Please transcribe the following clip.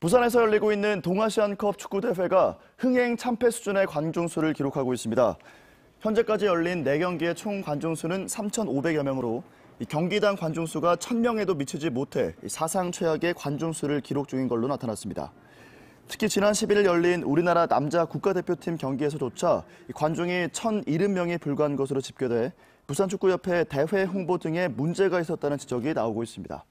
부산에서 열리고 있는 동아시안컵 축구 대회가 흥행 참패 수준의 관중 수를 기록하고 있습니다. 현재까지 열린 4경기의 총 관중 수는 3,500여 명으로 경기당 관중 수가 1,000명에도 미치지 못해 사상 최악의 관중 수를 기록 중인 걸로 나타났습니다. 특히 지난 11일 열린 우리나라 남자 국가대표팀 경기에서조차 관중이 1,070명에 불과한 것으로 집계돼 부산축구협회 대회 홍보 등에 문제가 있었다는 지적이 나오고 있습니다.